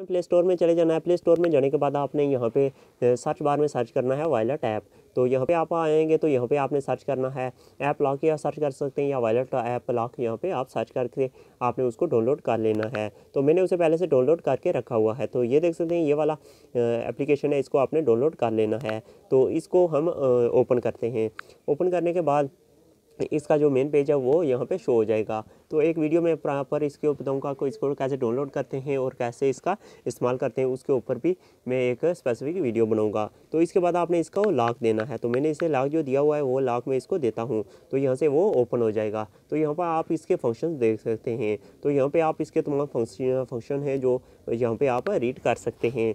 play store में चले जाना है प्ले स्टोर में जाने के बाद आपने यहाँ पे सर्च बार में सर्च करना है वायलट ऐप तो यहाँ पे आप आएंगे तो यहाँ पे आपने सर्च करना है ऐप लॉक या सर्च कर सकते हैं या वायलट ऐप लॉक यहाँ पे आप सर्च करके आपने उसको डाउनलोड कर लेना है तो मैंने उसे पहले से डाउनलोड करके रखा हुआ है तो ये देख सकते हैं ये वाला एप्लीकेशन है इसको आपने डाउनलोड कर लेना है तो इसको हम ओपन करते हैं ओपन करने के बाद इसका जो मेन पेज है वो यहाँ पे शो हो जाएगा तो एक वीडियो में प्रॉपर इसके ऊपर बताऊँगा को इसको कैसे डाउनलोड करते हैं और कैसे इसका इस्तेमाल करते हैं उसके ऊपर भी मैं एक स्पेसिफिक वीडियो बनाऊँगा तो इसके बाद आपने इसका लॉक देना है तो मैंने इसे लॉक जो दिया हुआ है वो लॉक में इसको देता हूँ तो यहाँ से वो ओपन हो जाएगा तो यहाँ पर आप इसके फंक्शन देख सकते हैं तो यहाँ पर आप इसके तमाम फंक्शन फंक्शन हैं जो यहाँ पर आप रीड कर सकते हैं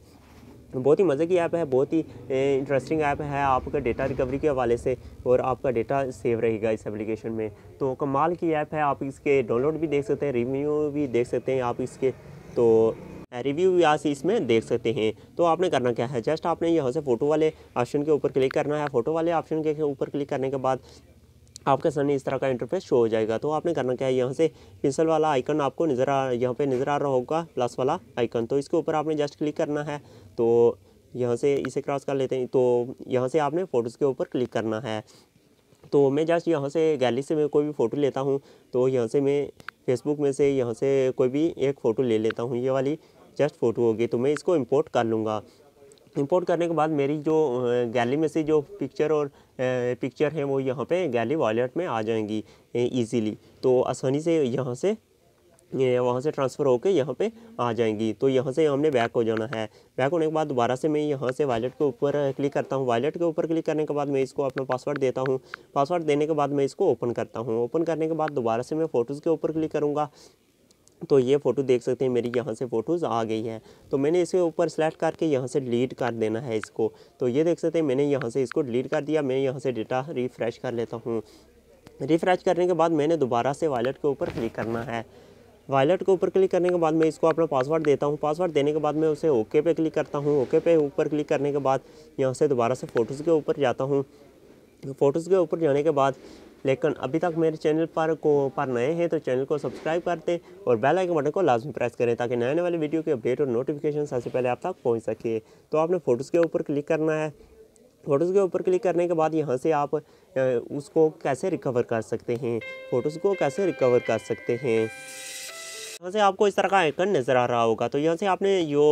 बहुत ही मज़े की ऐप है बहुत ही इंटरेस्टिंग ऐप है आपका डेटा रिकवरी के हवाले से और आपका डेटा सेव रहेगा इस एप्लीकेशन में तो कमाल की ऐप है आप इसके डाउनलोड भी देख सकते हैं रिव्यू भी देख सकते हैं आप इसके तो रिव्यू भी आज इसमें देख सकते हैं तो आपने करना क्या है जस्ट आपने यहाँ से फ़ोटो वाले ऑप्शन के ऊपर क्लिक करना है फ़ोटो वाले ऑप्शन के ऊपर क्लिक करने के बाद आपके सामने इस तरह का इंटरफेस शो हो जाएगा तो आपने करना क्या है यहाँ से पेंसिल वाला आइकन आपको नज़र आ यहाँ पे नज़र आ रहा होगा प्लस वाला आइकन तो इसके ऊपर आपने जस्ट क्लिक करना है तो यहाँ से इसे क्रॉस कर लेते हैं तो यहाँ से आपने फ़ोटोज़ के ऊपर क्लिक करना है तो मैं जस्ट यहाँ से गैलरी से मैं कोई भी फ़ोटो लेता हूँ तो यहाँ से मैं फेसबुक में से यहाँ से कोई भी एक फ़ोटो ले लेता हूँ ये वाली जस्ट फ़ोटो होगी तो मैं इसको इम्पोर्ट कर लूँगा इंपोर्ट करने के बाद मेरी जो गैली में से जो पिक्चर और पिक्चर है वो यहाँ पे गैली वॉलेट में आ जाएंगी इजीली तो आसानी से यहाँ से वहाँ से ट्रांसफ़र होकर यहाँ पे आ जाएंगी तो यहाँ से हमने बैक हो जाना है बैक होने के बाद दोबारा से मैं यहाँ से वॉलेट के ऊपर क्लिक करता हूँ वॉलेट के ऊपर क्लिक करने के बाद मैं इसको अपना पासवर्ड देता हूँ पासवर्ड देने के बाद मैं इसको ओपन करता हूँ ओपन करने के बाद दोबारा से मैं फ़ोटोज़ के ऊपर क्लिक करूँगा तो ये फ़ोटो देख सकते हैं मेरी यहाँ से फ़ोटोज़ आ गई है तो मैंने इसके ऊपर सेलेक्ट करके यहाँ से डिलीट कर देना है इसको तो ये देख सकते हैं मैंने यहाँ से इसको डिलीट कर दिया मैं यहाँ से डेटा रिफ़्रेश कर लेता हूँ रिफ़्रेश करने के बाद मैंने दोबारा से वॉलेट के ऊपर क्लिक करना है वॉलेट के ऊपर क्लिक करने के बाद मैं इसको अपना पासवर्ड देता हूँ पासवर्ड देने के बाद मैं उसे ओके पे क्लिक करता हूँ ओके पे ऊपर क्लिक करने के बाद यहाँ से दोबारा से फ़ोटोज़ के ऊपर जाता हूँ फ़ोटोज़ के ऊपर जाने के बाद लेकिन अभी तक मेरे चैनल पर को पर नए हैं तो चैनल को सब्सक्राइब कर दें और बेल आइकन बटन को लाजमी प्रेस करें ताकि नए नए वाले वीडियो के अपडेट और नोटिफिकेशन सबसे पहले आप तक पहुँच सके तो आपने फ़ोटोज़ के ऊपर क्लिक करना है फ़ोटोज़ के ऊपर क्लिक करने के बाद यहाँ से आप उसको कैसे रिकवर कर सकते हैं फ़ोटोज़ को कैसे रिकवर कर सकते हैं यहाँ से आपको इस तरह का आइकन नज़र आ रहा होगा तो यहाँ से आपने यो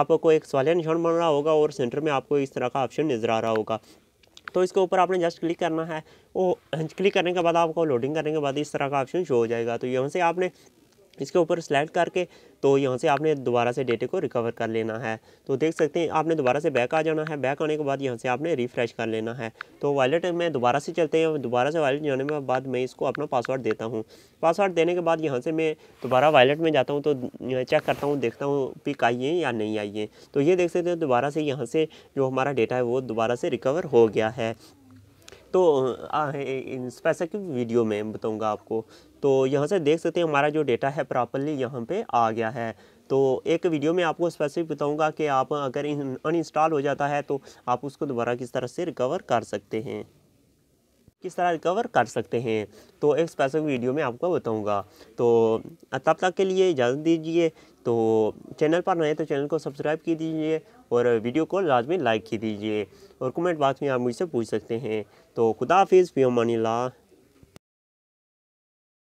आपको एक सवालिया निशान बन रहा होगा और सेंटर में आपको इस तरह का ऑप्शन नज़र आ रहा होगा तो इसके ऊपर आपने जस्ट क्लिक करना है वो क्लिक करने के बाद आपको लोडिंग करने के बाद इस तरह का ऑप्शन शो हो जाएगा तो यहाँ से आपने इसके ऊपर सेलेक्ट करके तो यहाँ से आपने दोबारा से डेटे को रिकवर कर लेना है तो देख सकते हैं आपने दोबारा से बैक आ जाना है बैक आने के बाद यहाँ से आपने रिफ्रेश कर लेना है तो वॉलेट में दोबारा से चलते हैं दोबारा से वॉलेट जाने के बाद मैं इसको अपना पासवर्ड देता हूँ पासवर्ड देने के बाद यहाँ से मैं दोबारा वॉलेट में जाता हूँ तो चेक करता हूँ देखता हूँ पिक आई है या नहीं आई है तो ये देख सकते हैं दोबारा से यहाँ से जो हमारा डेटा है वो दोबारा से रिकवर हो गया है तो स्पेसिफिक वीडियो में बताऊँगा आपको तो यहाँ से देख सकते हैं हमारा जो डेटा है प्रॉपरली यहाँ पे आ गया है तो एक वीडियो में आपको स्पेसिफिक बताऊंगा कि आप अगर अनइंस्टॉल हो जाता है तो आप उसको दोबारा किस तरह से रिकवर कर सकते हैं किस तरह रिकवर कर सकते हैं तो एक स्पेसिफिक वीडियो में आपको बताऊंगा तो तब तक के लिए इजाज़त दीजिए तो चैनल पर नए तो चैनल को सब्सक्राइब की दीजिए और वीडियो को लाजमी लाइक की दीजिए और कमेंट बात में आप मुझसे पूछ सकते हैं तो खुदा हाफिज़ फ़ी